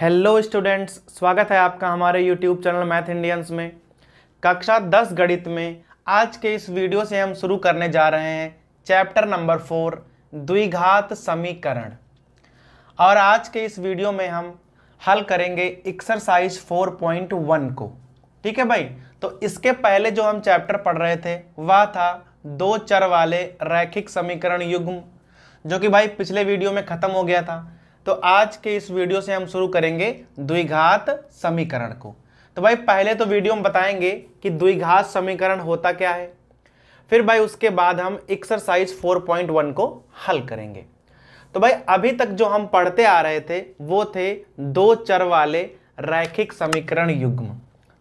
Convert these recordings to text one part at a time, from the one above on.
hello students स्वागत है आपका हमारे यूट्यूब चैनल मैथ इंडियंस में कक्षा दस गणित में आज के इस वीडियो से हम शुरू करने जा रहे हैं चैप्टर नंबर फोर द्विघात समीकरण और आज के इस वीडियो में हम हल करेंगे एक्सरसाइज 4.1 को ठीक है भाई तो इसके पहले जो हम चैप्टर पढ़ रहे थे वह था दो चर वाले रैखिक समीकरण युग्म जो कि भाई पिछले वीडियो में ख़त्म हो गया था तो आज के इस वीडियो से हम शुरू करेंगे द्विघात समीकरण को तो भाई पहले तो वीडियो में बताएंगे कि द्विघात समीकरण होता क्या है फिर भाई उसके बाद हम एक्सरसाइज 4.1 को हल करेंगे तो भाई अभी तक जो हम पढ़ते आ रहे थे वो थे दो चर वाले रैखिक समीकरण युग्म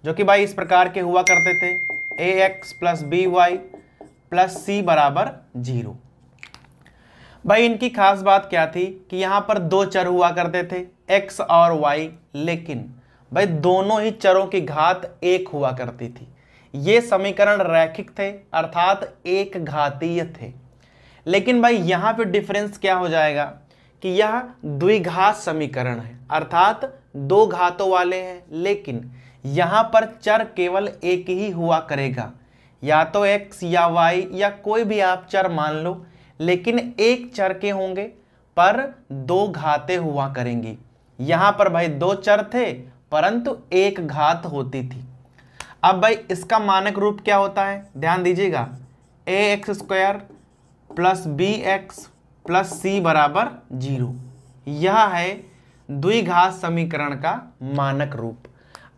जो कि भाई इस प्रकार के हुआ करते थे A X plus B Y plus C बराबर जीरो भाई इनकी खास बात क्या थी कि यहाँ पर दो चर हुआ करते थे एक्स और वाई लेकिन भाई दोनों ही चरों की घात एक हुआ करती थी ये समीकरण रैखिक थे अर्थात एक घातीय थे लेकिन भाई यहाँ पे डिफरेंस क्या हो जाएगा कि यह द्विघात समीकरण है अर्थात दो घातों वाले हैं लेकिन यहाँ पर चर केवल एक ही हुआ करेगा या तो एक्स या वाई या कोई भी आप चर मान लो लेकिन एक चर के होंगे पर दो घाते हुआ करेंगी यहां पर भाई दो चर थे परंतु एक घात होती थी अब भाई इसका मानक रूप क्या होता है ध्यान दीजिएगा A X square plus B X plus C बराबर जीरो यह है द्विघात समीकरण का मानक रूप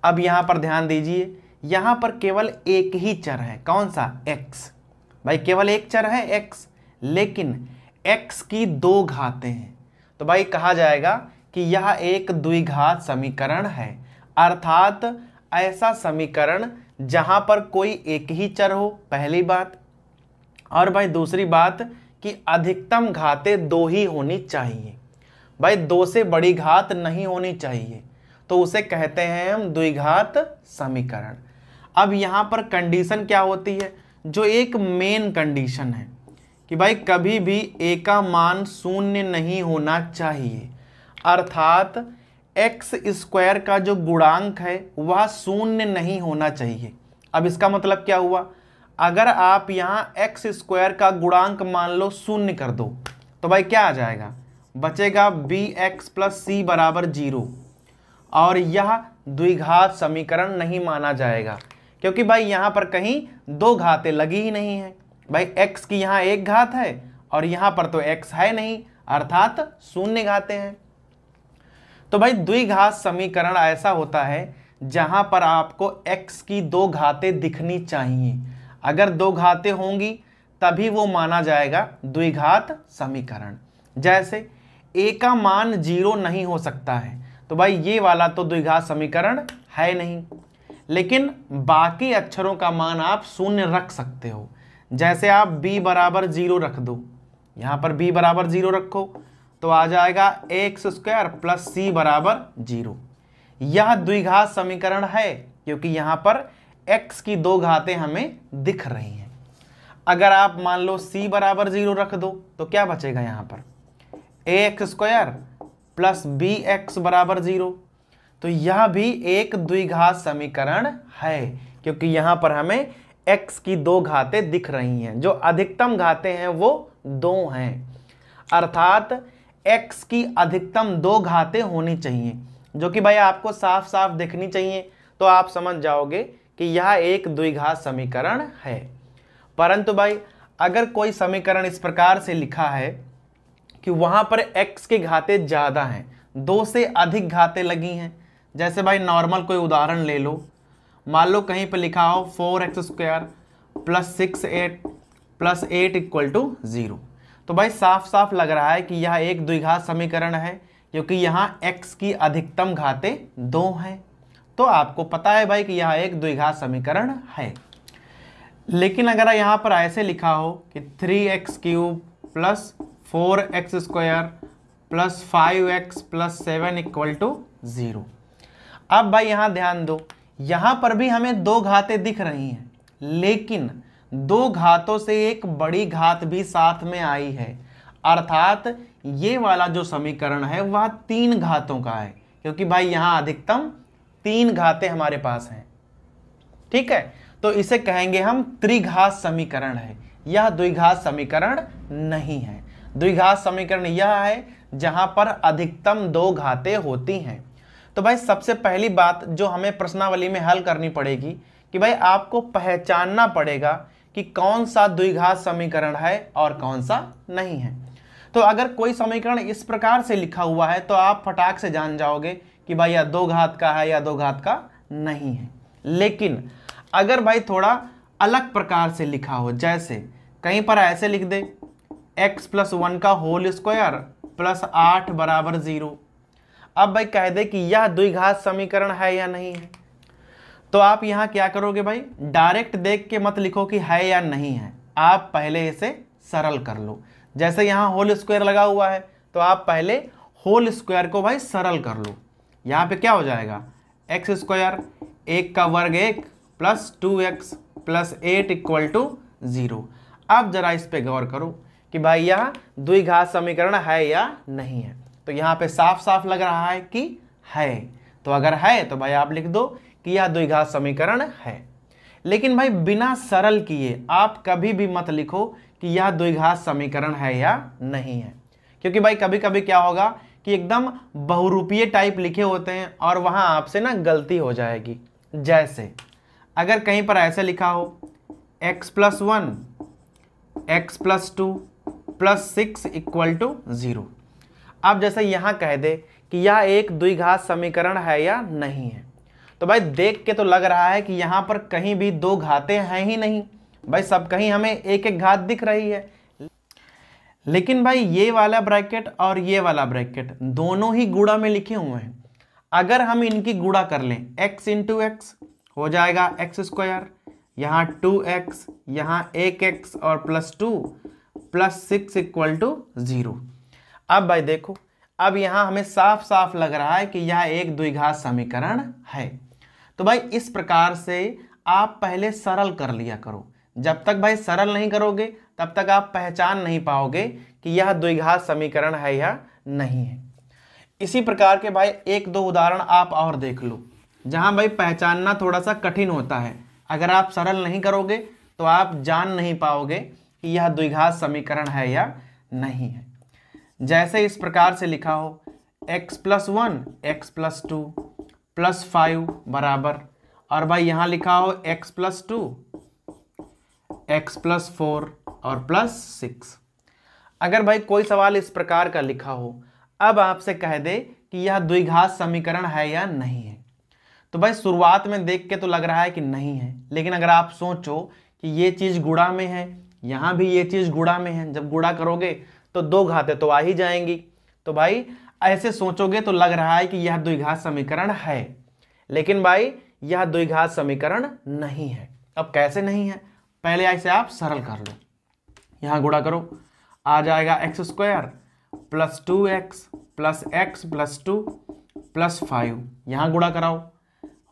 अब यहां पर ध्यान दीजिए यहां पर केवल एक ही चर है कौन सा एक्स भाई केवल एक चर है एक्स लेकिन x की दो घातें हैं तो भाई कहा जाएगा कि यह एक द्विघात समीकरण है अर्थात ऐसा समीकरण जहां पर कोई एक ही चर हो पहली बात और भाई दूसरी बात कि अधिकतम घाते दो ही होनी चाहिए भाई दो से बड़ी घात नहीं होनी चाहिए तो उसे कहते हैं हम द्विघात समीकरण अब यहाँ पर कंडीशन क्या होती है जो एक मेन कंडीशन है कि भाई कभी भी ए का मान शून्य नहीं होना चाहिए अर्थात एक्स स्क्वायर का जो गुणांक है वह शून्य नहीं होना चाहिए अब इसका मतलब क्या हुआ अगर आप यहाँ एक्स स्क्वायर का गुणांक मान लो शून्य कर दो तो भाई क्या आ जाएगा बचेगा बी एक्स प्लस सी बराबर जीरो और यह द्विघात समीकरण नहीं माना जाएगा क्योंकि भाई यहाँ पर कहीं दो घातें लगी ही नहीं है भाई x की यहाँ एक घात है और यहाँ पर तो x है नहीं अर्थात शून्य घाते हैं तो भाई द्विघात समीकरण ऐसा होता है जहां पर आपको x की दो घाते दिखनी चाहिए अगर दो घाते होंगी तभी वो माना जाएगा द्विघात समीकरण जैसे a का मान जीरो नहीं हो सकता है तो भाई ये वाला तो द्विघात समीकरण है नहीं लेकिन बाकी अक्षरों का मान आप शून्य रख सकते हो जैसे आप b बराबर जीरो रख दो यहां पर b बराबर जीरो रखो तो आ जाएगा एक्स स्क्वायर प्लस सी बराबर जीरो यह द्विघात समीकरण है क्योंकि यहां पर x की दो घाते हमें दिख रही हैं अगर आप मान लो c बराबर जीरो रख दो तो क्या बचेगा यहां पर A X square plus B X बराबर जीरो तो यह भी एक द्विघात समीकरण है क्योंकि यहां पर हमें x की दो घातें दिख रही हैं जो अधिकतम घातें हैं वो दो हैं अर्थात x की अधिकतम दो घातें होनी चाहिए जो कि भाई आपको साफ साफ देखनी चाहिए तो आप समझ जाओगे कि यह एक द्विघात समीकरण है परंतु भाई अगर कोई समीकरण इस प्रकार से लिखा है कि वहां पर x की घाते ज़्यादा हैं दो से अधिक घातें लगी हैं जैसे भाई नॉर्मल कोई उदाहरण ले लो मान लो कहीं पर लिखा हो four X square plus six eight plus eight equal to zero तो भाई साफ साफ लग रहा है कि यह एक द्विघात समीकरण है क्योंकि यहाँ x की अधिकतम घाते दो हैं तो आपको पता है भाई कि यह एक द्विघात समीकरण है लेकिन अगर यहाँ पर ऐसे लिखा हो कि three X cube plus four X square plus five X plus seven equal to zero अब भाई यहाँ ध्यान दो यहां पर भी हमें दो घातें दिख रही हैं लेकिन दो घातों से एक बड़ी घात भी साथ में आई है अर्थात ये वाला जो समीकरण है वह तीन घातों का है क्योंकि भाई यहाँ अधिकतम तीन घातें हमारे पास हैं ठीक है तो इसे कहेंगे हम त्रिघात समीकरण है यह द्विघात समीकरण नहीं है द्विघात समीकरण यह है जहाँ पर अधिकतम दो घाते होती हैं तो भाई सबसे पहली बात जो हमें प्रश्नावली में हल करनी पड़ेगी कि भाई आपको पहचानना पड़ेगा कि कौन सा द्विघात समीकरण है और कौन सा नहीं है तो अगर कोई समीकरण इस प्रकार से लिखा हुआ है तो आप फटाक से जान जाओगे कि भाई या दो घात का है या दो घात का नहीं है लेकिन अगर भाई थोड़ा अलग प्रकार से लिखा हो जैसे कहीं पर ऐसे लिख दे x प्लस वन का होल स्क्वायर प्लस आठ बराबर जीरो अब भाई कह दे कि यह द्विघात समीकरण है या नहीं है तो आप यहाँ क्या करोगे भाई डायरेक्ट देख के मत लिखो कि है या नहीं है आप पहले इसे सरल कर लो जैसे यहाँ होल स्क्वायर लगा हुआ है तो आप पहले होल स्क्वायर को भाई सरल कर लो यहाँ पे क्या हो जाएगा एक्स स्क्वायर एक का वर्ग एक plus two X plus eight equal to zero अब जरा इस पर गौर करो कि भाई यह द्विघात समीकरण है या नहीं है तो यहाँ पे साफ साफ लग रहा है कि है तो अगर है तो भाई आप लिख दो कि यह द्विघात समीकरण है लेकिन भाई बिना सरल किए आप कभी भी मत लिखो कि यह द्विघात समीकरण है या नहीं है क्योंकि भाई कभी कभी क्या होगा कि एकदम बहुरूपीय टाइप लिखे होते हैं और वहाँ आपसे ना गलती हो जाएगी जैसे अगर कहीं पर ऐसे लिखा हो x plus one X plus two plus six equal to zero अब जैसे यहाँ कह दे कि यह एक द्विघात समीकरण है या नहीं है तो भाई देख के तो लग रहा है कि यहाँ पर कहीं भी दो घाते हैं ही नहीं भाई सब कहीं हमें एक एक घात दिख रही है लेकिन भाई ये वाला ब्रैकेट और ये वाला ब्रैकेट दोनों ही गुड़ा में लिखे हुए हैं अगर हम इनकी गुड़ा कर लें x इंटू एक्स हो जाएगा एक्स स्क्वायर यहाँ टू एक्स यहाँ एक एक्स और plus two plus six equal to zero अब भाई देखो अब यहाँ हमें साफ साफ लग रहा है कि यह एक द्विघात समीकरण है तो भाई इस प्रकार से आप पहले सरल कर लिया करो जब तक भाई सरल नहीं करोगे तब तक आप पहचान नहीं पाओगे कि यह द्विघात समीकरण है या नहीं है इसी प्रकार के भाई एक दो उदाहरण आप और देख लो जहाँ भाई पहचानना थोड़ा सा कठिन होता है अगर आप सरल नहीं करोगे तो आप जान नहीं पाओगे कि यह द्विघात समीकरण है या नहीं है जैसे इस प्रकार से लिखा हो x plus one X plus two plus five बराबर और भाई यहाँ लिखा हो x plus two X plus four और प्लस सिक्स अगर भाई कोई सवाल इस प्रकार का लिखा हो अब आपसे कह दे कि यह द्विघात समीकरण है या नहीं है तो भाई शुरुआत में देख के तो लग रहा है कि नहीं है लेकिन अगर आप सोचो कि ये चीज़ गुड़ा में है यहां भी ये चीज़ गुड़ा में है जब गुड़ा करोगे तो दो घाते तो आ ही जाएंगी तो भाई ऐसे सोचोगे तो लग रहा है कि यह द्विघात समीकरण है लेकिन भाई यह द्विघात समीकरण नहीं है अब कैसे नहीं है पहले ऐसे आप सरल कर लो यहां गुड़ा करो आ जाएगा X square plus two X plus X plus two plus five यहां गुड़ा कराओ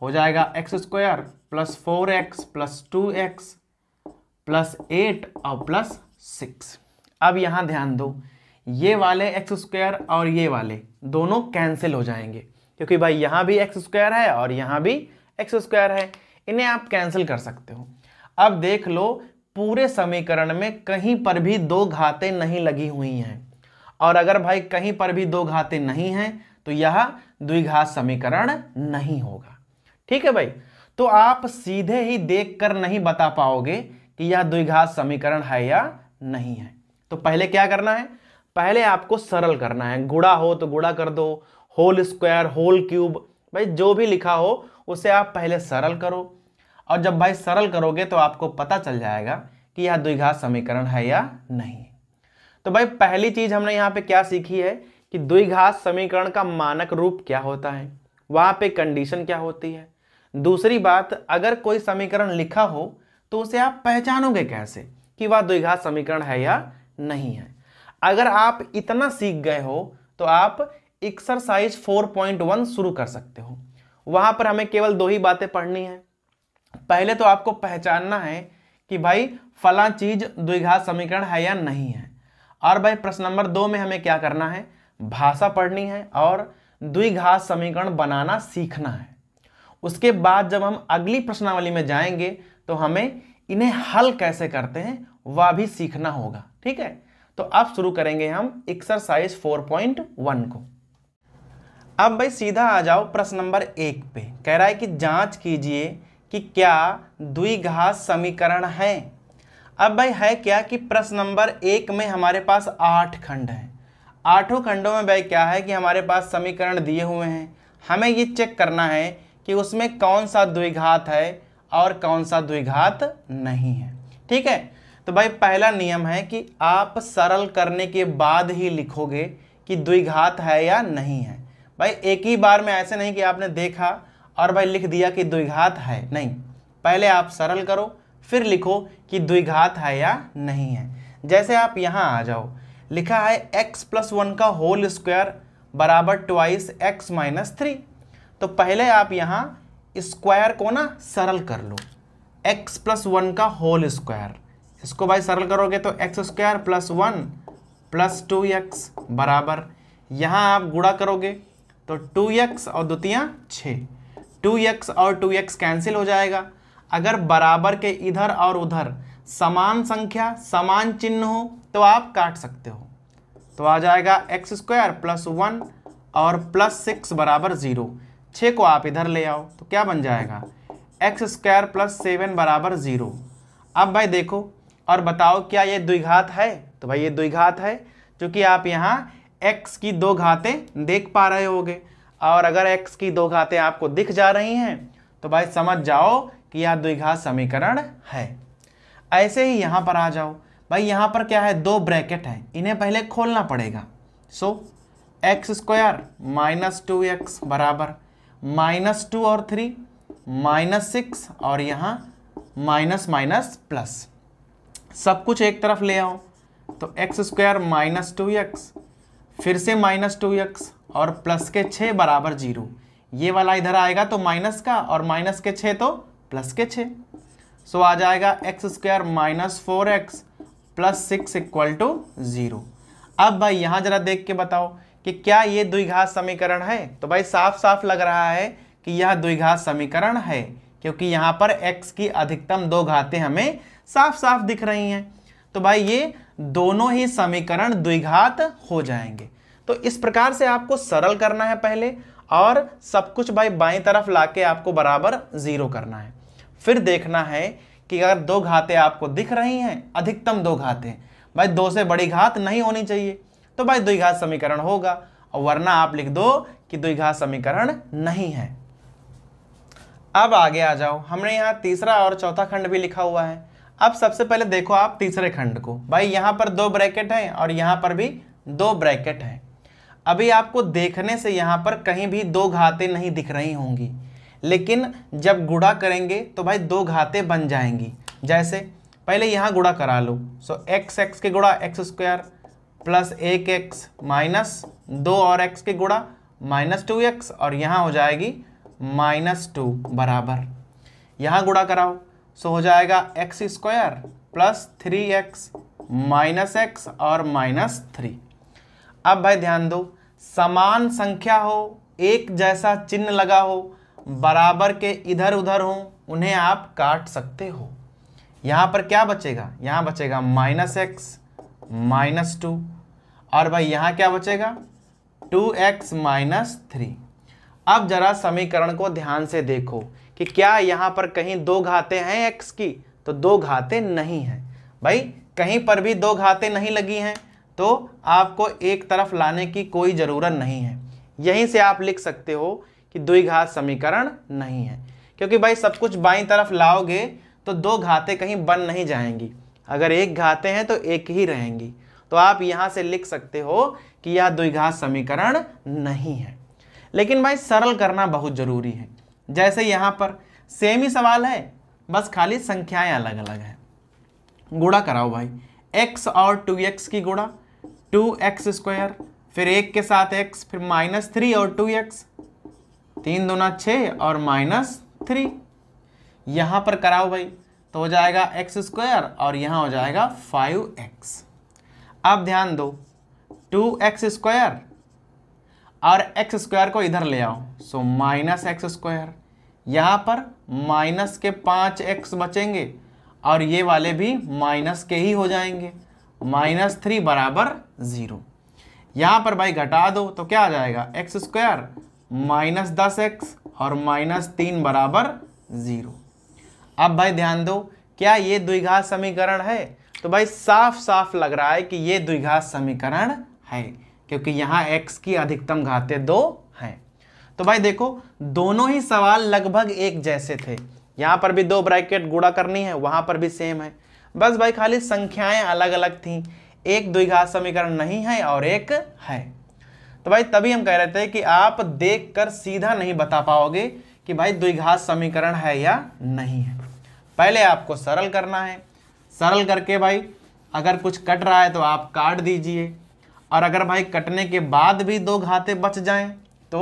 हो जाएगा X square plus four X plus two X plus eight और प्लस सिक्स अब यहाँ ध्यान दो ये वाले एक्स स्क्वायर और ये वाले दोनों कैंसिल हो जाएंगे क्योंकि भाई यहाँ भी एक्स स्क्वायर है और यहाँ भी एक्स स्क्वायर है इन्हें आप कैंसिल कर सकते हो अब देख लो पूरे समीकरण में कहीं पर भी दो घाते नहीं लगी हुई हैं और अगर भाई कहीं पर भी दो घाते नहीं हैं तो यह द्विघात समीकरण नहीं होगा ठीक है भाई तो आप सीधे ही देखकर नहीं बता पाओगे कि यह द्विघात समीकरण है या नहीं है तो पहले क्या करना है पहले आपको सरल करना है गुड़ा हो तो गुड़ा कर दो होल स्क्वायर होल क्यूब भाई जो भी लिखा हो उसे आप पहले सरल करो और जब भाई सरल करोगे तो आपको पता चल जाएगा कि यह द्विघात समीकरण है या नहीं तो भाई पहली चीज हमने यहाँ पे क्या सीखी है कि द्विघात समीकरण का मानक रूप क्या होता है वहाँ पे कंडीशन क्या होती है दूसरी बात अगर कोई समीकरण लिखा हो तो उसे आप पहचानोगे कैसे कि वह द्विघात समीकरण है या नहीं है अगर आप इतना सीख गए हो तो आप एक्सरसाइज 4.1 शुरू कर सकते हो वहाँ पर हमें केवल दो ही बातें पढ़नी है पहले तो आपको पहचानना है कि भाई फला चीज द्विघात समीकरण है या नहीं है और भाई प्रश्न नंबर दो में हमें क्या करना है भाषा पढ़नी है और द्विघात समीकरण बनाना सीखना है उसके बाद जब हम अगली प्रश्नावली में जाएंगे तो हमें इन्हें हल कैसे करते हैं वह भी सीखना होगा ठीक है तो अब शुरू करेंगे हम एक्सरसाइज 4.1 को अब भाई सीधा आ जाओ प्रश्न नंबर एक पे कह रहा है कि जांच कीजिए कि क्या द्विघात समीकरण है अब भाई है क्या कि प्रश्न नंबर एक में हमारे पास आठ खंड हैं आठों खंडों में भाई क्या है कि हमारे पास समीकरण दिए हुए हैं हमें ये चेक करना है कि उसमें कौन सा द्विघात है और कौन सा द्विघात नहीं है ठीक है तो भाई पहला नियम है कि आप सरल करने के बाद ही लिखोगे कि द्विघात है या नहीं है भाई एक ही बार में ऐसे नहीं कि आपने देखा और भाई लिख दिया कि द्विघात है नहीं पहले आप सरल करो फिर लिखो कि द्विघात है या नहीं है जैसे आप यहाँ आ जाओ लिखा है x प्लस वन का होल स्क्वायर बराबर ट्वाइस एक्स माइनस थ्री तो पहले आप यहाँ स्क्वायर को ना सरल कर लो x प्लस वन का होल स्क्वायर इसको भाई सरल करोगे तो X square plus one plus two X बराबर यहाँ आप गुड़ा करोगे तो टू एक्स और द्वितीय छः टू एक्स और टू एक्स कैंसिल हो जाएगा अगर बराबर के इधर और उधर समान संख्या समान चिन्ह हो तो आप काट सकते हो तो आ जाएगा एक्स स्क्वायर प्लस वन और प्लस सिक्स बराबर ज़ीरो छः को आप इधर ले आओ तो क्या बन जाएगा एक्स स्क्वायर प्लस सेवन बराबर ज़ीरो अब भाई देखो और बताओ क्या ये द्विघात है तो भाई ये द्विघात है क्योंकि आप यहाँ x की दो घातें देख पा रहे होगे और अगर x की दो घातें आपको दिख जा रही हैं तो भाई समझ जाओ कि यह द्विघात समीकरण है ऐसे ही यहाँ पर आ जाओ भाई यहाँ पर क्या है दो ब्रैकेट हैं इन्हें पहले खोलना पड़ेगा so X square minus two X बराबर माइनस टू और थ्री माइनस सिक्स और यहाँ माइनस माइनस प्लस सब कुछ एक तरफ ले आओ तो X square minus two X फिर से माइनस टू एक्स और प्लस के छः बराबर जीरो ये वाला इधर आएगा तो माइनस का और माइनस के छः तो प्लस के छः सो आ जाएगा X square minus four X plus six equal to zero अब भाई यहाँ ज़रा देख के बताओ कि क्या ये द्विघात समीकरण है तो भाई साफ साफ लग रहा है कि यह द्विघात समीकरण है क्योंकि यहाँ पर x की अधिकतम दो घाते हमें साफ साफ दिख रही हैं तो भाई ये दोनों ही समीकरण द्विघात हो जाएंगे तो इस प्रकार से आपको सरल करना है पहले और सब कुछ भाई बाई तरफ लाके आपको बराबर ज़ीरो करना है फिर देखना है कि अगर दो घाते आपको दिख रही हैं अधिकतम दो घातें भाई दो से बड़ी घात नहीं होनी चाहिए तो भाई द्विघात समीकरण होगा और वरना आप लिख दो कि द्विघात समीकरण नहीं है अब आगे आ जाओ हमने यहाँ तीसरा और चौथा खंड भी लिखा हुआ है अब सबसे पहले देखो आप तीसरे खंड को भाई यहाँ पर दो ब्रैकेट हैं और यहाँ पर भी दो ब्रैकेट हैं अभी आपको देखने से यहाँ पर कहीं भी दो घातें नहीं दिख रही होंगी लेकिन जब गुड़ा करेंगे तो भाई दो घाते बन जाएंगी जैसे पहले यहाँ गुड़ा करा लो सो एक्स एक्स के गुड़ा एक्स स्क्वायर प्लस एक एक्स माइनस दो और एक्स के गुड़ा माइनस टू एक्स और यहाँ हो जाएगी माइनस टू बराबर यहाँ गुड़ा कराओ सो हो जाएगा X square plus three X minus X और माइनस थ्री अब भाई ध्यान दो समान संख्या हो एक जैसा चिन्ह लगा हो बराबर के इधर उधर हो उन्हें आप काट सकते हो यहाँ पर क्या बचेगा यहाँ बचेगा माइनस एक्स माइनस टू और भाई यहाँ क्या बचेगा टू एक्स माइनस थ्री अब जरा समीकरण को ध्यान से देखो कि क्या यहाँ पर कहीं दो घाते हैं एक्स की तो दो घाते नहीं हैं भाई कहीं पर भी दो घाते नहीं लगी हैं तो आपको एक तरफ लाने की कोई ज़रूरत नहीं है यहीं से आप लिख सकते हो कि द्विघात समीकरण नहीं है क्योंकि भाई सब कुछ बाई तरफ लाओगे तो दो घाते कहीं बन नहीं जाएंगी अगर एक घाते हैं तो एक ही रहेंगी तो आप यहाँ से लिख सकते हो कि यह द्विघात समीकरण नहीं है लेकिन भाई सरल करना बहुत ज़रूरी है जैसे यहाँ पर सेम ही सवाल है बस खाली संख्याएं अलग अलग हैं गुड़ा कराओ भाई एक्स और टू एक्स की गुड़ा टू एक्स स्क्वायर फिर एक के साथ एक्स फिर माइनस थ्री और टू एक्स तीन दोना छः और माइनस थ्री यहाँ पर कराओ भाई तो हो जाएगा एक्स स्क्वायर और यहाँ हो जाएगा फाइव एक्स अब ध्यान दो टू एक्स स्क्वायर और एक्स स्क्वायर को इधर ले आओ सो माइनस एक्स स्क्वायर यहाँ पर माइनस के पाँच एक्स बचेंगे और ये वाले भी माइनस के ही हो जाएंगे माइनस थ्री बराबर ज़ीरो यहाँ पर भाई घटा दो तो क्या आ जाएगा एक्स स्क्वायर माइनस दस एक्स और माइनस तीन बराबर ज़ीरो अब भाई ध्यान दो क्या ये द्विघात समीकरण है तो भाई साफ साफ लग रहा है कि ये द्विघात समीकरण है क्योंकि यहाँ x की अधिकतम घातें दो हैं तो भाई देखो दोनों ही सवाल लगभग एक जैसे थे यहाँ पर भी दो ब्रैकेट गुड़ा करनी है वहाँ पर भी सेम है बस भाई खाली संख्याएं अलग अलग थीं एक द्विघात समीकरण नहीं है और एक है तो भाई तभी हम कह रहे थे कि आप देख कर सीधा नहीं बता पाओगे कि भाई द्विघात समीकरण है या नहीं है पहले आपको सरल करना है सरल करके भाई अगर कुछ कट रहा है तो आप काट दीजिए और अगर भाई कटने के बाद भी दो घाते बच जाएं तो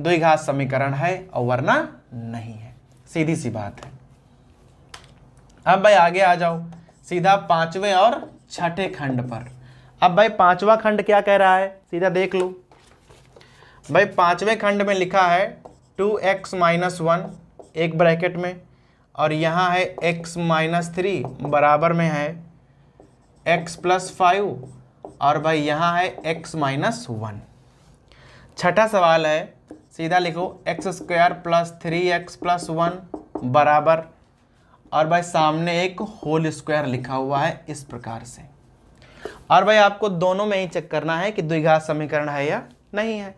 द्विघात समीकरण है और वरना नहीं है सीधी सी बात है अब भाई आगे आ जाओ सीधा पांचवें और छठे खंड पर अब भाई पांचवा खंड क्या कह रहा है सीधा देख लो भाई पांचवें खंड में लिखा है टू एक्स माइनस वन एक ब्रैकेट में और यहाँ है एक्स माइनस थ्री बराबर में है एक्स प्लस फाइव और भाई यहाँ है x माइनस वन छठा सवाल है सीधा लिखो X square plus three X plus one बराबर और भाई सामने एक होल स्क्वायर लिखा हुआ है इस प्रकार से और भाई आपको दोनों में ही चेक करना है कि द्विघात समीकरण है या नहीं है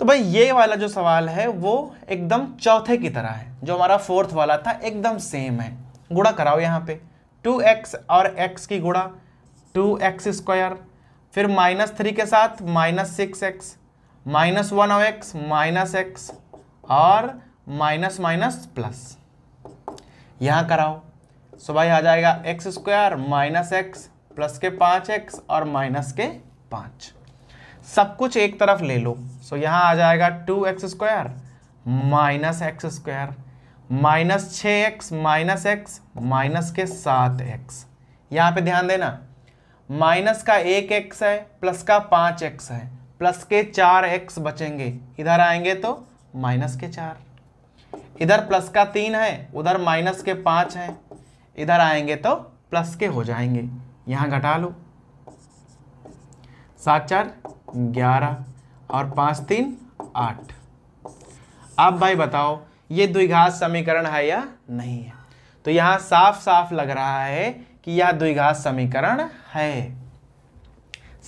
तो भाई ये वाला जो सवाल है वो एकदम चौथे की तरह है जो हमारा फोर्थ वाला था एकदम सेम है गुड़ा कराओ यहाँ पे टू एक्स और एक्स की गुड़ा टू एक्स स्क्वायर फिर माइनस थ्री के साथ minus six X minus one ओ एक्स माइनस एक्स और माइनस माइनस प्लस यहाँ कराओ सो भाई आ जाएगा X square minus X plus के पाँच एक्स और माइनस के पाँच सब कुछ एक तरफ ले लो सो यहाँ आ जाएगा two X square minus X square minus छः एक्स माइनस एक्स माइनस के सात एक्स यहाँ पे ध्यान देना माइनस का एक एक्स है प्लस का पाँच एक्स है प्लस के चार एक्स बचेंगे इधर आएंगे तो माइनस के चार इधर प्लस का तीन है उधर माइनस के पाँच हैं इधर आएंगे तो प्लस के हो जाएंगे यहाँ घटा लो सात चार ग्यारह और पाँच तीन आठ अब भाई बताओ ये द्विघात समीकरण है या नहीं है तो यहाँ साफ साफ लग रहा है कि यह द्विघात समीकरण है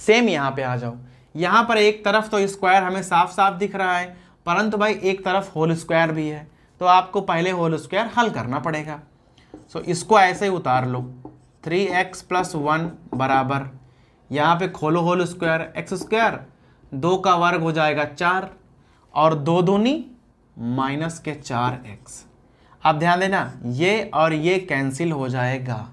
सेम यहाँ पे आ जाओ यहाँ पर एक तरफ तो स्क्वायर हमें साफ साफ दिख रहा है परंतु भाई एक तरफ होल स्क्वायर भी है तो आपको पहले होल स्क्वायर हल करना पड़ेगा सो इसको ऐसे ही उतार लो थ्री एक्स प्लस वन बराबर यहाँ पे खोलो होल स्क्वायर एक्स स्क्वायर दो का वर्ग हो जाएगा चार और दो दूनी माइनस के चार एक्स अब ध्यान देना ये और ये कैंसिल हो जाएगा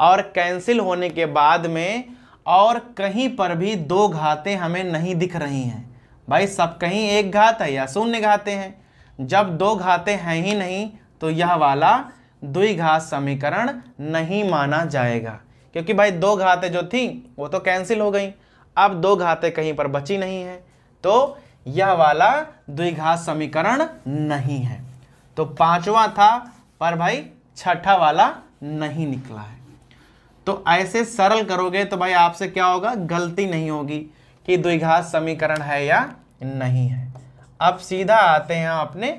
और कैंसिल होने के बाद में और कहीं पर भी दो घातें हमें नहीं दिख रही हैं भाई सब कहीं एक घात है या शून्य घाते हैं जब दो घाते हैं ही नहीं तो यह वाला द्विघात समीकरण नहीं माना जाएगा क्योंकि भाई दो घातें जो थी वो तो कैंसिल हो गई अब दो घातें कहीं पर बची नहीं हैं तो यह वाला द्विघात समीकरण नहीं है तो पांचवा था पर भाई छठा वाला नहीं निकला है तो ऐसे सरल करोगे तो भाई आपसे क्या होगा गलती नहीं होगी कि द्विघात समीकरण है या नहीं है अब सीधा आते हैं अपने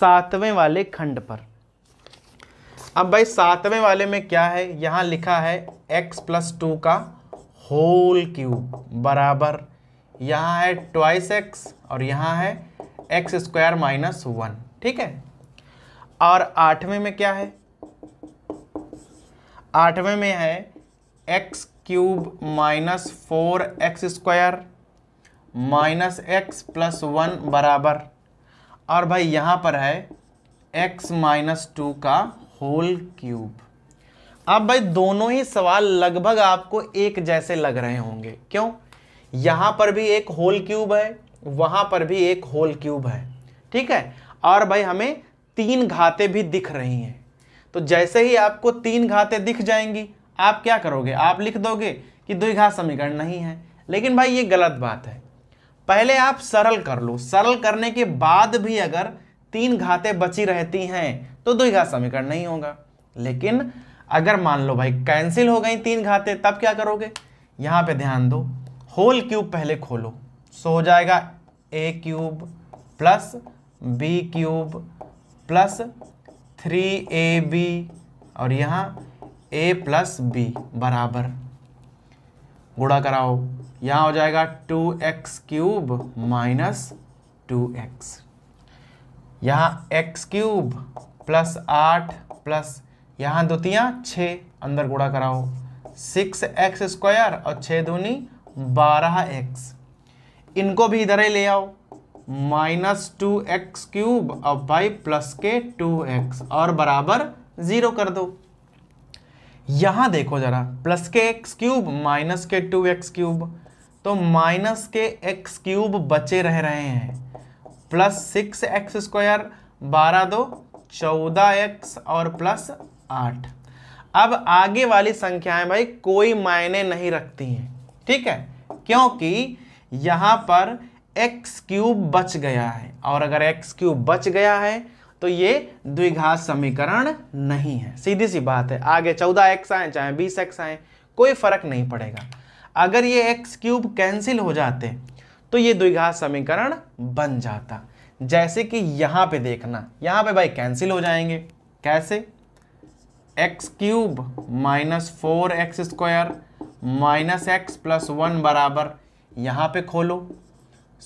सातवें वाले खंड पर अब भाई सातवें वाले में क्या है यहाँ लिखा है x प्लस टू का होल क्यूब बराबर यहाँ है ट्वाइस एक्स और यहाँ है एक्स स्क्वायर माइनस वन ठीक है और आठवें में क्या है आठवें में है X cube minus four X square minus X plus one बराबर और भाई यहाँ पर है एक्स माइनस टू का होल क्यूब अब भाई दोनों ही सवाल लगभग आपको एक जैसे लग रहे होंगे क्यों यहाँ पर भी एक होल क्यूब है वहाँ पर भी एक होल क्यूब है ठीक है और भाई हमें तीन घाते भी दिख रही हैं तो जैसे ही आपको तीन घाते दिख जाएंगी आप क्या करोगे आप लिख दोगे कि द्विघात समीकरण नहीं है लेकिन भाई ये गलत बात है पहले आप सरल कर लो सरल करने के बाद भी अगर तीन घातें बची रहती हैं तो द्विघात समीकरण नहीं होगा लेकिन अगर मान लो भाई कैंसिल हो गई तीन घातें तब क्या करोगे यहां पे ध्यान दो होल क्यूब पहले खोलो सो हो जाएगा A cube plus B cube plus three A B और यहाँ ए प्लस बी बराबर गुड़ा कराओ यहाँ हो जाएगा two X cube minus two X यहाँ एक्स क्यूब प्लस आठ प्लस यहाँ दुतियाँ छः अंदर गुड़ा कराओ सिक्स एक्स स्क्वायर और छः दूनी बारह एक्स इनको भी इधर ही ले आओ माइनस टू एक्स क्यूब और वाई प्लस के टू एक्स और बराबर ज़ीरो कर दो यहां देखो ज़रा प्लस के एक्स क्यूब माइनस के टू एक्स क्यूब तो माइनस के एक्स क्यूब बचे रह रहे हैं प्लस सिक्स एक्स स्क्वायर बारह दो चौदह एक्स और प्लस आठ अब आगे वाली संख्याएं भाई कोई मायने नहीं रखती हैं ठीक है क्योंकि यहाँ पर एक्स क्यूब बच गया है और अगर एक्स क्यूब बच गया है तो ये द्विघात समीकरण नहीं है सीधी सी बात है आगे चौदह एक्स आए चाहे बीस एक्स आए कोई फर्क नहीं पड़ेगा अगर ये एक्स क्यूब कैंसिल हो जाते तो ये द्विघात समीकरण बन जाता जैसे कि यहाँ पे देखना यहाँ पे भाई कैंसिल हो जाएंगे कैसे X cube minus four X square minus X plus one बराबर यहाँ पे खोलो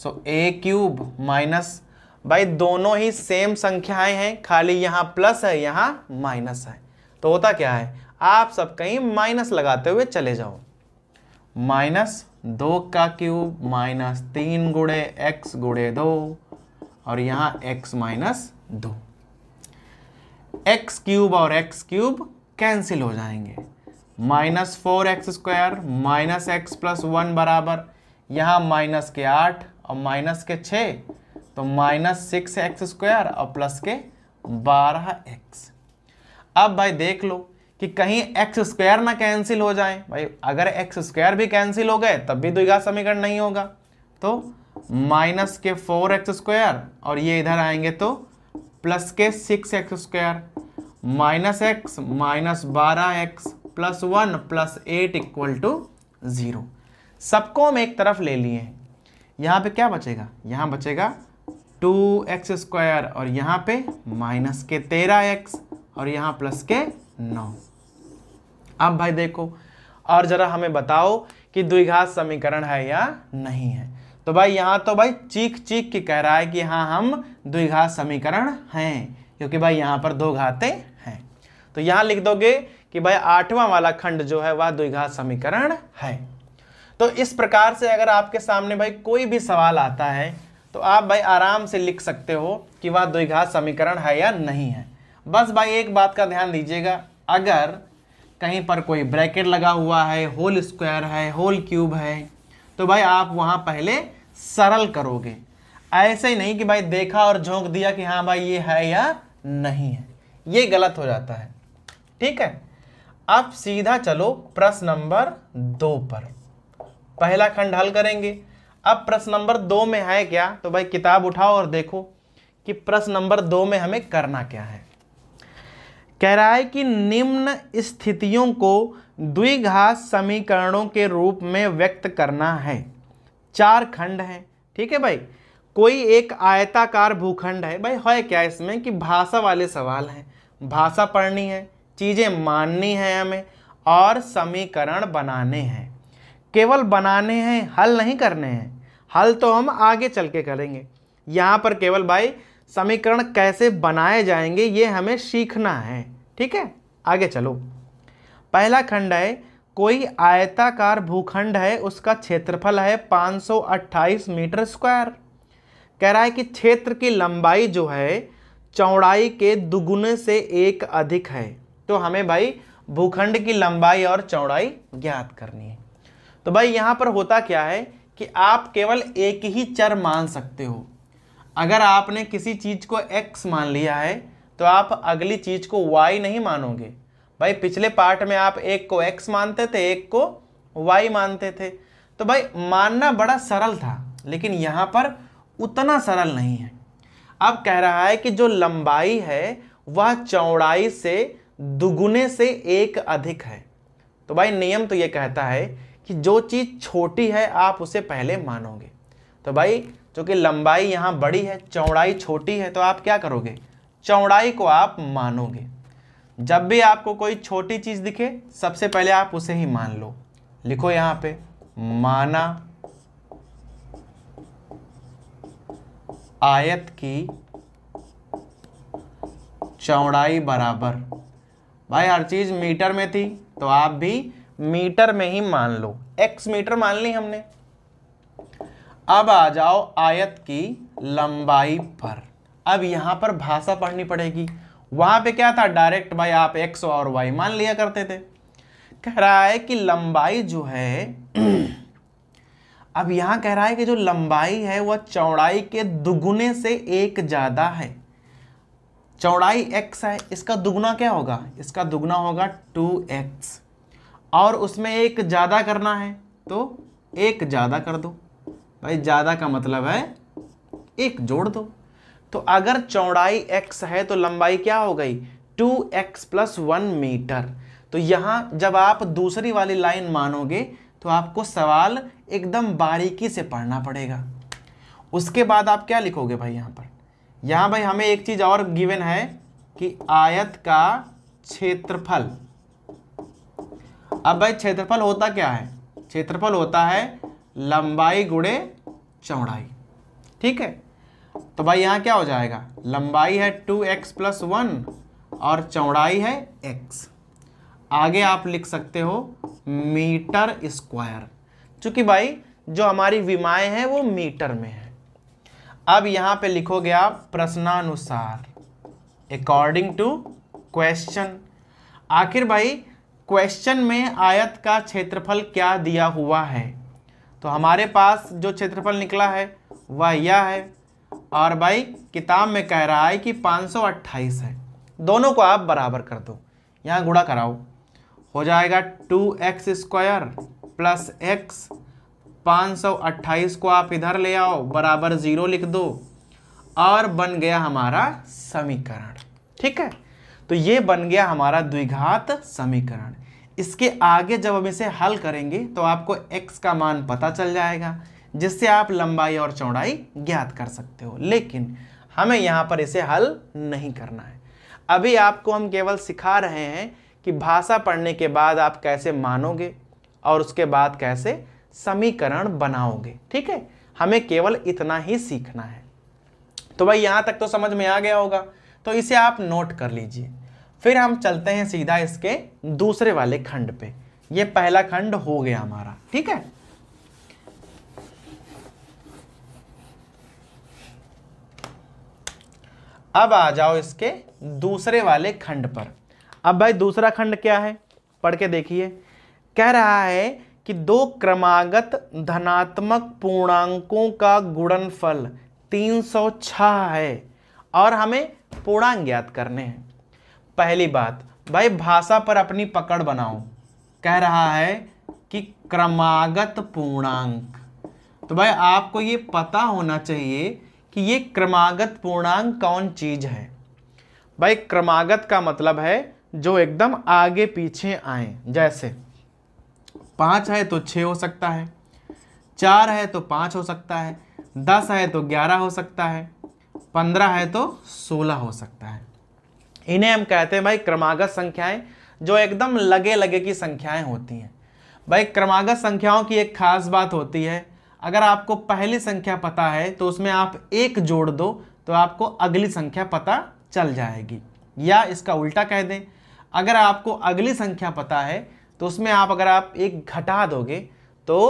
सो ए क्यूब माइनस भाई दोनों ही सेम संख्याएं हैं खाली यहाँ प्लस है यहाँ माइनस है तो होता क्या है आप सब कहीं माइनस लगाते हुए चले जाओ माइनस दो का क्यूब माइनस तीन गुड़े एक्स गुड़े दो और यहाँ एक्स माइनस दो एक्स क्यूब और एक्स क्यूब कैंसिल हो जाएंगे minus four X square minus X plus one बराबर यहाँ माइनस के आठ और माइनस के छः तो माइनस सिक्स एक्स स्क्वायर और प्लस के बारह एक्स अब भाई देख लो कि कहीं एक्स स्क्वायर ना कैंसिल हो जाए भाई अगर एक्स स्क्वायर भी कैंसिल हो गए तब भी द्विघात समीकरण नहीं होगा तो माइनस के फोर एक्स स्क्वायर और ये इधर आएंगे तो प्लस के six X square minus X minus बारह X plus one plus eight equal to zero सबको हम एक तरफ ले लिए हैं यहाँ पे क्या बचेगा यहाँ बचेगा टू एक्स स्क्वायर और यहाँ पे माइनस के तेरह एक्स और यहाँ प्लस के नौ अब भाई देखो और ज़रा हमें बताओ कि द्विघात समीकरण है या नहीं है तो भाई यहाँ तो भाई चीख चीख के कह रहा है कि हाँ हम द्विघात समीकरण हैं क्योंकि भाई यहाँ पर दो घाते हैं तो यहाँ लिख दोगे कि भाई आठवां वाला खंड जो है वह द्विघात समीकरण है तो इस प्रकार से अगर आपके सामने भाई कोई भी सवाल आता है तो आप भाई आराम से लिख सकते हो कि वह द्विघात समीकरण है या नहीं है बस भाई एक बात का ध्यान दीजिएगा अगर कहीं पर कोई ब्रैकेट लगा हुआ है होल स्क्वायर है होल क्यूब है तो भाई आप वहाँ पहले सरल करोगे ऐसे ही नहीं कि भाई देखा और झोंक दिया कि हाँ भाई ये है या नहीं है ये गलत हो जाता है ठीक है अब सीधा चलो प्रश्न नंबर दो पर पहला खंड हल करेंगे अब प्रश्न नंबर दो में है क्या तो भाई किताब उठाओ और देखो कि प्रश्न नंबर दो में हमें करना क्या है कह रहा है कि निम्न स्थितियों को द्विघात समीकरणों के रूप में व्यक्त करना है चार खंड हैं ठीक है भाई कोई एक आयताकार भूखंड है भाई है क्या इसमें कि भाषा वाले सवाल हैं भाषा पढ़नी है चीज़ें माननी है हमें और समीकरण बनाने हैं केवल बनाने हैं हल नहीं करने हैं हल तो हम आगे चल के करेंगे यहाँ पर केवल भाई समीकरण कैसे बनाए जाएंगे ये हमें सीखना है ठीक है आगे चलो पहला खंड है कोई आयताकार भूखंड है उसका क्षेत्रफल है 528 मीटर स्क्वायर कह रहा है कि क्षेत्र की लंबाई जो है चौड़ाई के दुगुने से एक अधिक है तो हमें भाई भूखंड की लंबाई और चौड़ाई ज्ञात करनी है तो भाई यहाँ पर होता क्या है कि आप केवल एक ही चर मान सकते हो अगर आपने किसी चीज़ को x मान लिया है तो आप अगली चीज़ को y नहीं मानोगे भाई पिछले पार्ट में आप एक को x मानते थे एक को y मानते थे तो भाई मानना बड़ा सरल था लेकिन यहाँ पर उतना सरल नहीं है अब कह रहा है कि जो लंबाई है वह चौड़ाई से दुगुने से एक अधिक है तो भाई नियम तो ये कहता है कि जो चीज़ छोटी है आप उसे पहले मानोगे तो भाई चूँकि लंबाई यहाँ बड़ी है चौड़ाई छोटी है तो आप क्या करोगे चौड़ाई को आप मानोगे जब भी आपको कोई छोटी चीज़ दिखे सबसे पहले आप उसे ही मान लो लिखो यहाँ पे माना आयत की चौड़ाई बराबर भाई हर चीज़ मीटर में थी तो आप भी मीटर में ही मान लो एक्स मीटर मान ली हमने अब आ जाओ आयत की लंबाई पर अब यहां पर भाषा पढ़नी पड़ेगी वहां पे क्या था डायरेक्ट भाई आप एक्स और वाई मान लिया करते थे कह रहा है कि लंबाई जो है अब यहां कह रहा है कि जो लंबाई है वह चौड़ाई के दुगुने से एक ज़्यादा है चौड़ाई एक्स है इसका दुगुना क्या होगा इसका दुगुना होगा टू एक्स और उसमें एक ज़्यादा करना है तो एक ज़्यादा कर दो भाई ज़्यादा का मतलब है एक जोड़ दो तो अगर चौड़ाई x है तो लंबाई क्या हो गई two X plus one metre तो यहाँ जब आप दूसरी वाली लाइन मानोगे तो आपको सवाल एकदम बारीकी से पढ़ना पड़ेगा उसके बाद आप क्या लिखोगे भाई यहाँ पर यहाँ भाई हमें एक चीज़ और गिवन है कि आयत का क्षेत्रफल अब भाई क्षेत्रफल होता क्या है क्षेत्रफल होता है लंबाई गुणे चौड़ाई ठीक है तो भाई यहाँ क्या हो जाएगा लंबाई है टू एक्स प्लस वन और चौड़ाई है एक्स आगे आप लिख सकते हो मीटर स्क्वायर चूँकि भाई जो हमारी विमाएँ हैं वो मीटर में है अब यहाँ पे लिखोगे आप प्रश्नानुसार अकॉर्डिंग टू क्वेश्चन आखिर भाई क्वेश्चन में आयत का क्षेत्रफल क्या दिया हुआ है तो हमारे पास जो क्षेत्रफल निकला है वह यह है और भाई किताब में कह रहा है कि 528 है दोनों को आप बराबर कर दो यहाँ गुड़ा कराओ हो जाएगा two X square plus X पाँच को आप इधर ले आओ बराबर ज़ीरो लिख दो और बन गया हमारा समीकरण ठीक है तो ये बन गया हमारा द्विघात समीकरण इसके आगे जब हम इसे हल करेंगे तो आपको x का मान पता चल जाएगा जिससे आप लंबाई और चौड़ाई ज्ञात कर सकते हो लेकिन हमें यहाँ पर इसे हल नहीं करना है अभी आपको हम केवल सिखा रहे हैं कि भाषा पढ़ने के बाद आप कैसे मानोगे और उसके बाद कैसे समीकरण बनाओगे ठीक है हमें केवल इतना ही सीखना है तो भाई यहाँ तक तो समझ में आ गया होगा तो इसे आप नोट कर लीजिए फिर हम चलते हैं सीधा इसके दूसरे वाले खंड पे ये पहला खंड हो गया हमारा ठीक है अब आ जाओ इसके दूसरे वाले खंड पर अब भाई दूसरा खंड क्या है पढ़ के देखिए कह रहा है कि दो क्रमागत धनात्मक पूर्णांकों का गुणनफल 306 है और हमें पूर्णांक ज्ञात करने हैं पहली बात भाई भाषा पर अपनी पकड़ बनाओ कह रहा है कि क्रमागत पूर्णांक तो भाई आपको ये पता होना चाहिए कि ये क्रमागत पूर्णांक कौन चीज़ है भाई क्रमागत का मतलब है जो एकदम आगे पीछे आए जैसे पाँच है तो छः हो सकता है चार है तो पाँच हो सकता है दस है तो ग्यारह हो सकता है पंद्रह है तो सोलह हो सकता है इन्हें हम कहते हैं भाई क्रमागत संख्याएं जो एकदम लगे लगे की संख्याएं होती हैं भाई क्रमागत संख्याओं की एक खास बात होती है अगर आपको पहली संख्या पता है तो उसमें आप एक जोड़ दो तो आपको अगली संख्या पता चल जाएगी या इसका उल्टा कह दें अगर आपको अगली संख्या पता है तो उसमें आप अगर आप एक घटा दोगे तो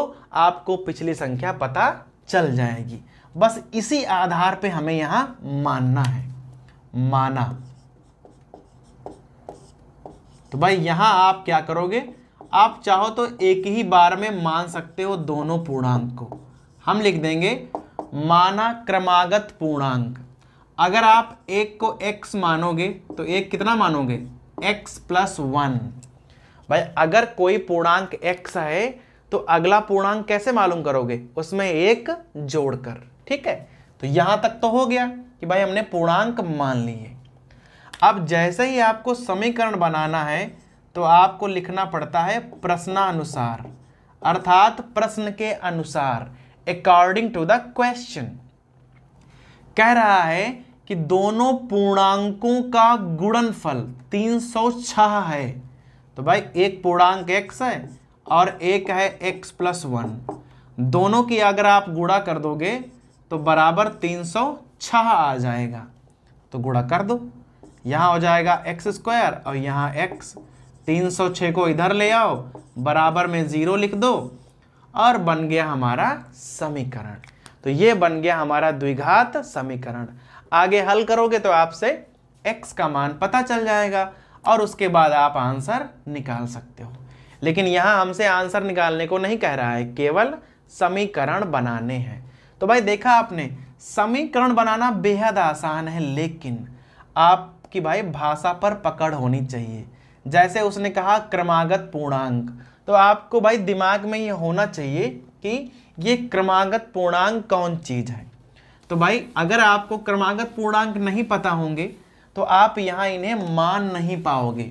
आपको पिछली संख्या पता चल जाएगी बस इसी आधार पे हमें यहाँ मानना है माना तो भाई यहाँ आप क्या करोगे आप चाहो तो एक ही बार में मान सकते हो दोनों पूर्णांक को हम लिख देंगे माना क्रमागत पूर्णांक अगर आप एक को x मानोगे तो एक कितना मानोगे x प्लस वन भाई अगर कोई पूर्णांक x है तो अगला पूर्णांक कैसे मालूम करोगे उसमें एक जोड़कर ठीक है तो यहां तक तो हो गया कि भाई हमने पूर्णांक मान लिए अब जैसे ही आपको समीकरण बनाना है तो आपको लिखना पड़ता है प्रश्नानुसार अर्थात प्रश्न के अनुसार अकॉर्डिंग टू द क्वेश्चन कह रहा है कि दोनों पूर्णांकों का गुणनफल 306 है तो भाई एक पूर्णांक x है और एक है x प्लस वन दोनों की अगर आप गुणा कर दोगे तो बराबर 306 आ जाएगा तो गुणा कर दो यहाँ हो जाएगा एक्स स्क्वायर और यहाँ एक्स तीन सौ छः को इधर ले आओ बराबर में ज़ीरो लिख दो और बन गया हमारा समीकरण तो ये बन गया हमारा द्विघात समीकरण आगे हल करोगे तो आपसे x का मान पता चल जाएगा और उसके बाद आप आंसर निकाल सकते हो लेकिन यहाँ हमसे आंसर निकालने को नहीं कह रहा है केवल समीकरण बनाने हैं तो भाई देखा आपने समीकरण बनाना बेहद आसान है लेकिन आप कि भाई भाषा पर पकड़ होनी चाहिए जैसे उसने कहा क्रमागत पूर्णांक तो आपको भाई दिमाग में ये होना चाहिए कि ये क्रमागत पूर्णांक कौन चीज़ है तो भाई अगर आपको क्रमागत पूर्णांक नहीं पता होंगे तो आप यहाँ इन्हें मान नहीं पाओगे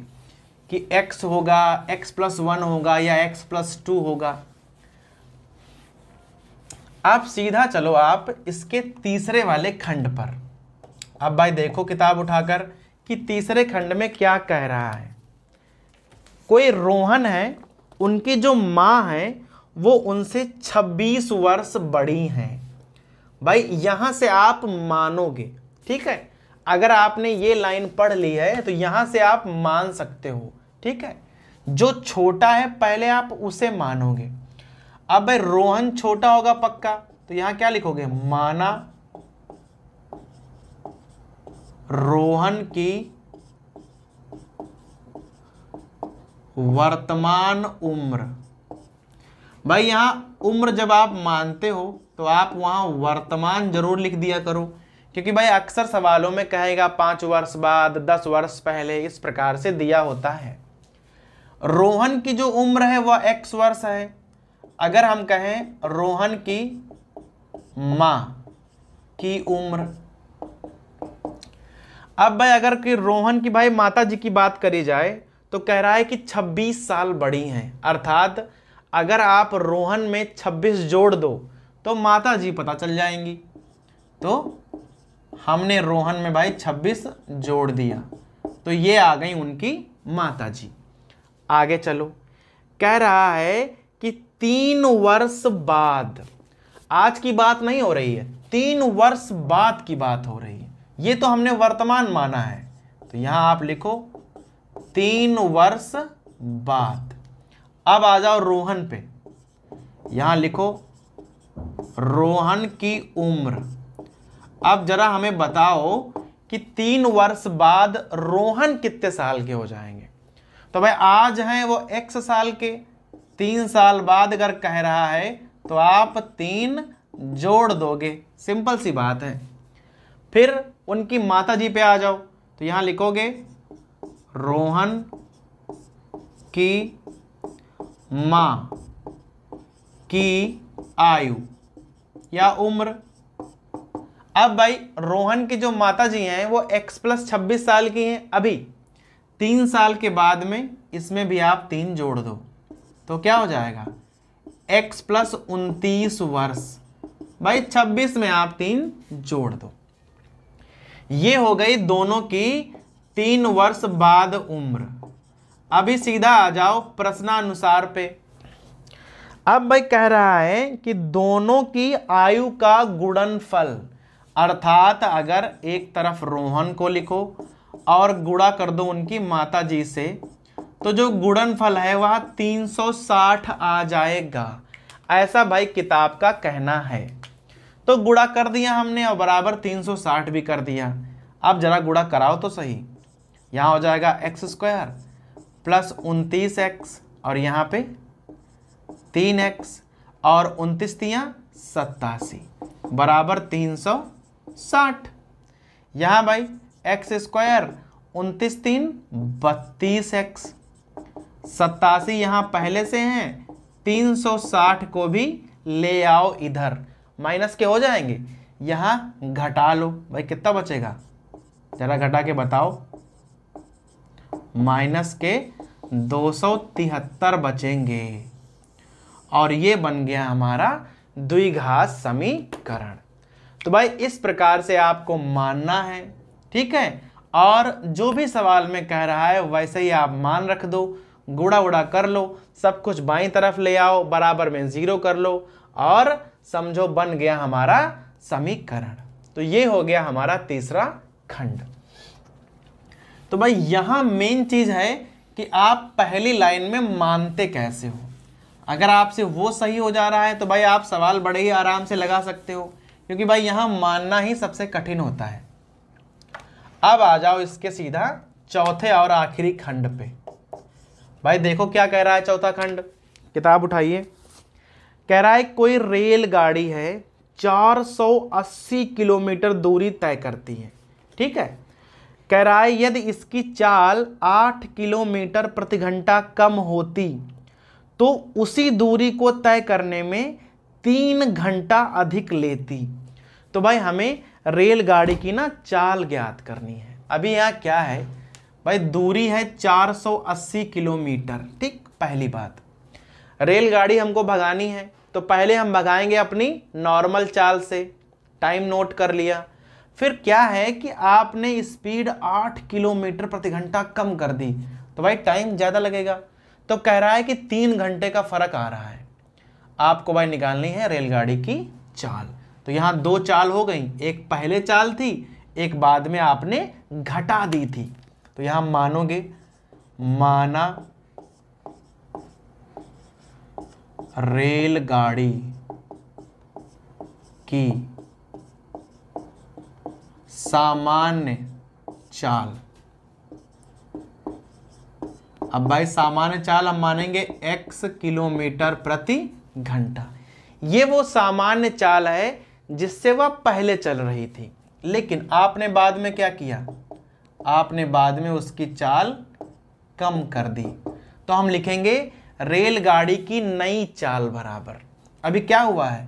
कि x होगा x प्लस वन होगा या x प्लस टू होगा आप सीधा चलो आप इसके तीसरे वाले खंड पर अब भाई देखो किताब उठाकर कि तीसरे खंड में क्या कह रहा है कोई रोहन है उनकी जो माँ है वो उनसे 26 वर्ष बड़ी हैं भाई यहाँ से आप मानोगे ठीक है अगर आपने ये लाइन पढ़ ली है तो यहाँ से आप मान सकते हो ठीक है जो छोटा है पहले आप उसे मानोगे अब भाई रोहन छोटा होगा पक्का तो यहाँ क्या लिखोगे माना रोहन की वर्तमान उम्र भाई यहां उम्र जब आप मानते हो तो आप वहां वर्तमान जरूर लिख दिया करो क्योंकि भाई अक्सर सवालों में कहेगा पांच वर्ष बाद दस वर्ष पहले इस प्रकार से दिया होता है रोहन की जो उम्र है वह एक्स वर्ष है अगर हम कहें रोहन की मां की उम्र अब भाई अगर कि रोहन की भाई माता जी की बात करी जाए तो कह रहा है कि 26 साल बड़ी हैं अर्थात अगर आप रोहन में 26 जोड़ दो तो माता जी पता चल जाएंगी तो हमने रोहन में भाई 26 जोड़ दिया तो ये आ गई उनकी माता जी आगे चलो कह रहा है कि तीन वर्ष बाद आज की बात नहीं हो रही है तीन वर्ष बाद की बात हो रही है ये तो हमने वर्तमान माना है तो यहां आप लिखो तीन वर्ष बाद अब आ जाओ रोहन पे यहां लिखो रोहन की उम्र अब जरा हमें बताओ कि तीन वर्ष बाद रोहन कितने साल के हो जाएंगे तो भाई आज हैं वो एक्स साल के तीन साल बाद अगर कह रहा है तो आप तीन जोड़ दोगे सिंपल सी बात है फिर उनकी माता जी पे आ जाओ तो यहां लिखोगे रोहन की मां की आयु या उम्र अब भाई रोहन की जो माता जी हैं वो x प्लस छब्बीस साल की हैं अभी तीन साल के बाद में इसमें भी आप तीन जोड़ दो तो क्या हो जाएगा x प्लस उनतीस वर्ष भाई छब्बीस में आप तीन जोड़ दो ये हो गई दोनों की तीन वर्ष बाद उम्र अभी सीधा आ जाओ प्रश्नानुसार पे अब भाई कह रहा है कि दोनों की आयु का गुणनफल अर्थात अगर एक तरफ रोहन को लिखो और गुड़ा कर दो उनकी माता जी से तो जो गुणनफल है वह 360 आ जाएगा ऐसा भाई किताब का कहना है तो गुड़ा कर दिया हमने और बराबर 360 भी कर दिया अब जरा गुड़ा कराओ तो सही यहाँ हो जाएगा एक्स स्क्वायर प्लस उनतीस एक्स और यहाँ पे तीन एक्स और उनतीस तियाँ सत्तासी बराबर तीन सौ साठ यहाँ भाई एक्स स्क्वायर उनतीस तीन बत्तीस एक्स सत्तासी यहाँ पहले से हैं तीन सौ साठ को भी ले आओ इधर माइनस के हो जाएंगे यहाँ घटा लो भाई कितना बचेगा ज़रा घटा के बताओ माइनस के दो सौ तिहत्तर बचेंगे और ये बन गया हमारा द्विघात समीकरण तो भाई इस प्रकार से आपको मानना है ठीक है और जो भी सवाल में कह रहा है वैसे ही आप मान रख दो गुड़ा उड़ा कर लो सब कुछ बाई तरफ ले आओ बराबर में ज़ीरो कर लो और समझो बन गया हमारा समीकरण तो ये हो गया हमारा तीसरा खंड तो भाई यहां मेन चीज है कि आप पहली लाइन में मानते कैसे हो अगर आपसे वो सही हो जा रहा है तो भाई आप सवाल बड़े ही आराम से लगा सकते हो क्योंकि भाई यहां मानना ही सबसे कठिन होता है अब आ जाओ इसके सीधा चौथे और आखिरी खंड पे भाई देखो क्या कह रहा है चौथा खंड किताब उठाइए कह रहा है कोई रेलगाड़ी है 480 किलोमीटर दूरी तय करती है ठीक है कह रहा है यदि इसकी चाल 8 किलोमीटर प्रति घंटा कम होती तो उसी दूरी को तय करने में तीन घंटा अधिक लेती तो भाई हमें रेलगाड़ी की ना चाल ज्ञात करनी है अभी यहाँ क्या है भाई दूरी है 480 किलोमीटर ठीक पहली बात रेलगाड़ी हमको भगानी है तो पहले हम भगाएंगे अपनी नॉर्मल चाल से टाइम नोट कर लिया फिर क्या है कि आपने स्पीड आठ किलोमीटर प्रति घंटा कम कर दी तो भाई टाइम ज़्यादा लगेगा तो कह रहा है कि तीन घंटे का फ़र्क आ रहा है आपको भाई निकालनी है रेलगाड़ी की चाल तो यहाँ दो चाल हो गई एक पहले चाल थी एक बाद में आपने घटा दी थी तो यहाँ मानोगे माना रेलगाड़ी की सामान्य चाल अब भाई सामान्य चाल हम मानेंगे x किलोमीटर प्रति घंटा ये वो सामान्य चाल है जिससे वह पहले चल रही थी लेकिन आपने बाद में क्या किया आपने बाद में उसकी चाल कम कर दी तो हम लिखेंगे रेलगाड़ी की नई चाल बराबर अभी क्या हुआ है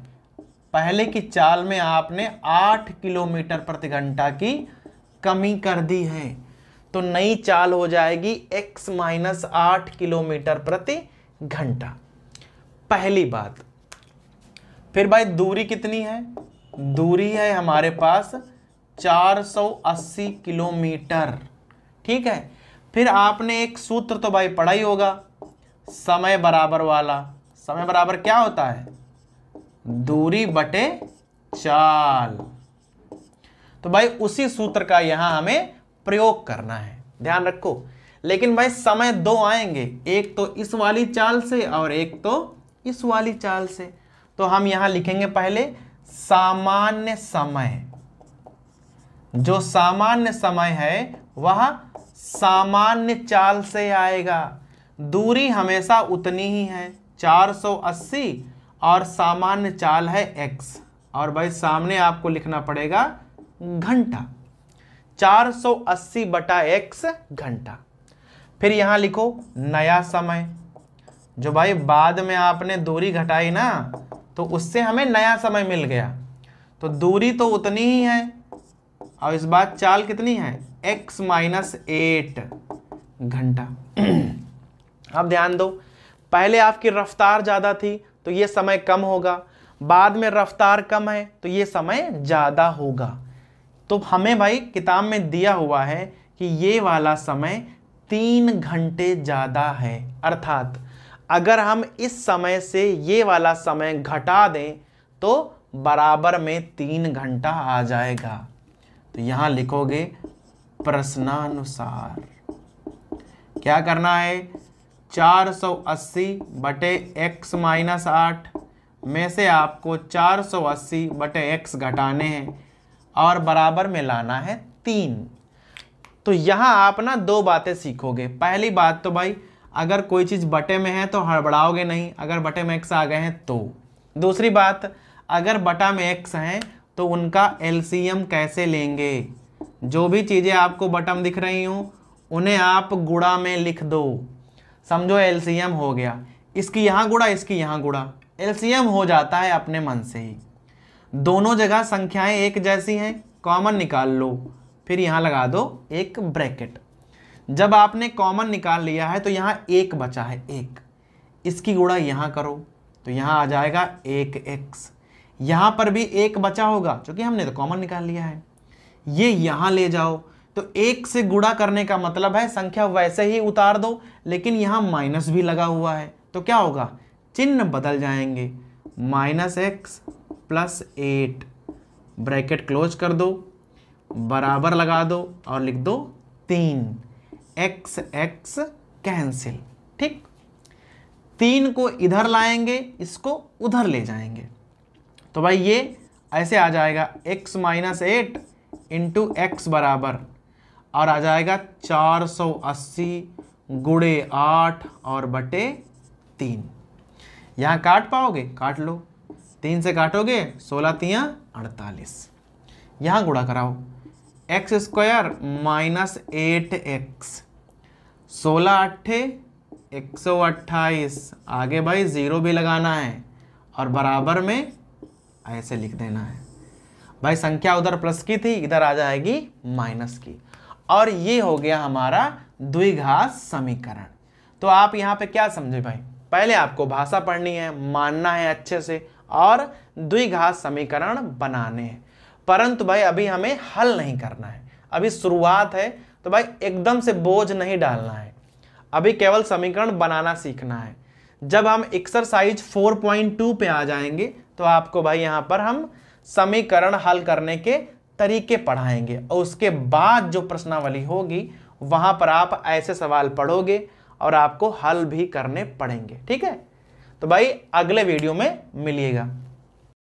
पहले की चाल में आपने आठ किलोमीटर प्रति घंटा की कमी कर दी है तो नई चाल हो जाएगी x माइनस आठ किलोमीटर प्रति घंटा पहली बात फिर भाई दूरी कितनी है दूरी है हमारे पास 480 किलोमीटर ठीक है फिर आपने एक सूत्र तो भाई पढ़ा ही होगा समय बराबर वाला समय बराबर क्या होता है दूरी बटे चाल तो भाई उसी सूत्र का यहां हमें प्रयोग करना है ध्यान रखो लेकिन भाई समय दो आएंगे एक तो इस वाली चाल से और एक तो इस वाली चाल से तो हम यहां लिखेंगे पहले सामान्य समय जो सामान्य समय है वह सामान्य चाल से आएगा दूरी हमेशा उतनी ही है 480 और सामान्य चाल है x और भाई सामने आपको लिखना पड़ेगा घंटा 480 बटा एक्स घंटा फिर यहाँ लिखो नया समय जो भाई बाद में आपने दूरी घटाई ना तो उससे हमें नया समय मिल गया तो दूरी तो उतनी ही है और इस बात चाल कितनी है x माइनस एट घंटा अब ध्यान दो पहले आपकी रफ्तार ज़्यादा थी तो ये समय कम होगा बाद में रफ्तार कम है तो ये समय ज़्यादा होगा तो हमें भाई किताब में दिया हुआ है कि ये वाला समय तीन घंटे ज़्यादा है अर्थात अगर हम इस समय से ये वाला समय घटा दें तो बराबर में तीन घंटा आ जाएगा तो यहाँ लिखोगे प्रश्नानुसार क्या करना है चार सौ अस्सी बटे एक्स माइनस आठ में से आपको चार सौ अस्सी बटे एक्स घटाने हैं और बराबर में लाना है तीन तो यहाँ आप ना दो बातें सीखोगे पहली बात तो भाई अगर कोई चीज़ बटे में है तो हड़बड़ाओगे नहीं अगर बटे में एक्स आ गए हैं तो दूसरी बात अगर बटा में एक्स हैं तो उनका एलसीएम कैसे लेंगे जो भी चीज़ें आपको बटम दिख रही हूँ उन्हें आप गुड़ा में लिख दो समझो एलसीएम हो गया इसकी यहाँ गुड़ा इसकी यहाँ गुड़ा एलसीएम हो जाता है अपने मन से ही दोनों जगह संख्याएं एक जैसी हैं कॉमन निकाल लो फिर यहाँ लगा दो एक ब्रैकेट जब आपने कॉमन निकाल लिया है तो यहाँ एक बचा है एक इसकी गुड़ा यहाँ करो तो यहाँ आ जाएगा एक एक्स यहाँ पर भी एक बचा होगा क्योंकि हमने तो कॉमन निकाल लिया है ये यहाँ ले जाओ तो एक से गुड़ा करने का मतलब है संख्या वैसे ही उतार दो लेकिन यहाँ माइनस भी लगा हुआ है तो क्या होगा चिन्ह बदल जाएंगे minus X plus eight bracket close कर दो बराबर लगा दो और लिख दो तीन एक्स एक्स कैंसिल ठीक तीन को इधर लाएंगे इसको उधर ले जाएंगे तो भाई ये ऐसे आ जाएगा x minus eight into X बराबर और आ जाएगा 480 गुड़े आठ और बटे तीन यहाँ काट पाओगे काट लो तीन से काटोगे सोलह तिया अड़तालीस यहाँ गुड़ा कराओ X square minus eight X सोलह अट्ठे एक सौ अट्ठाईस आगे भाई ज़ीरो भी लगाना है और बराबर में ऐसे लिख देना है भाई संख्या उधर प्लस की थी इधर आ जाएगी माइनस की और ये हो गया हमारा द्विघात समीकरण तो आप यहाँ पे क्या समझे भाई पहले आपको भाषा पढ़नी है मानना है अच्छे से और द्विघात समीकरण बनाने हैं परंतु भाई अभी हमें हल नहीं करना है अभी शुरुआत है तो भाई एकदम से बोझ नहीं डालना है अभी केवल समीकरण बनाना सीखना है जब हम एक्सरसाइज 4.2 पे आ जाएंगे तो आपको भाई यहाँ पर हम समीकरण हल करने के तरीके पढ़ाएंगे और उसके बाद जो प्रश्नावली होगी वहाँ पर आप ऐसे सवाल पढ़ोगे और आपको हल भी करने पड़ेंगे ठीक है तो भाई अगले वीडियो में मिलिएगा